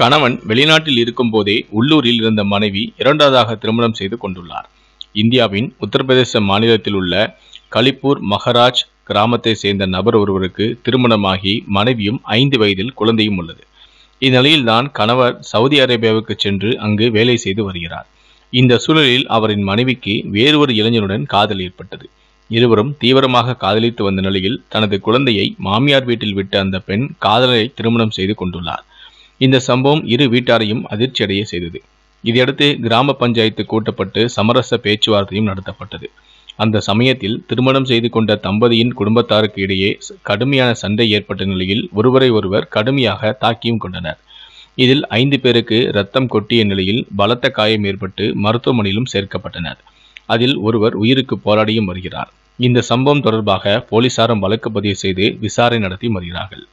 கணவன் வெளிநாட்டில் இருக்கும் போதே உள்ளூரில் இருந்த மனைவி இரண்டாவதாக திருமணம் செய்து கொண்டுள்ளார் இந்தியாவின் உத்தரப்பிரதேச மாநிலத்தில் உள்ள கலிப்பூர் மகராஜ் கிராமத்தை சேர்ந்த நபர் ஒருவருக்கு திருமணமாகி மனைவியும் ஐந்து வயதில் குழந்தையும் உள்ளது இந்நிலையில் தான் கணவர் சவுதி அரேபியாவுக்கு சென்று அங்கு வேலை செய்து வருகிறார் இந்த சூழலில் அவரின் மனைவிக்கு வேறு ஒரு இளைஞனுடன் காதல் ஏற்பட்டது இருவரும் தீவிரமாக காதலித்து வந்த நிலையில் தனது குழந்தையை மாமியார் வீட்டில் விட்டு அந்த பெண் காதலரை திருமணம் செய்து கொண்டுள்ளார் இந்த சம்பவம் இரு வீட்டாரையும் அதிர்ச்சியடைய செய்தது இதையடுத்து கிராம பஞ்சாயத்து கூட்டப்பட்டு சமரச பேச்சுவார்த்தையும் நடத்தப்பட்டது அந்த சமயத்தில் திருமணம் செய்து கொண்ட தம்பதியின் குடும்பத்தாருக்கு இடையே கடுமையான சண்டை ஏற்பட்ட நிலையில் ஒருவரை ஒருவர் கடுமையாக தாக்கியும் கொண்டனர் இதில் ஐந்து பேருக்கு ரத்தம் கொட்டிய நிலையில் பலத்த காயம் ஏற்பட்டு மருத்துவமனையிலும் சேர்க்கப்பட்டனர் அதில் ஒருவர் உயிருக்கு போராடியும் வருகிறார் இந்த சம்பவம் தொடர்பாக போலீசாரும் வழக்கு பதிவு செய்து விசாரணை நடத்தி வருகிறார்கள்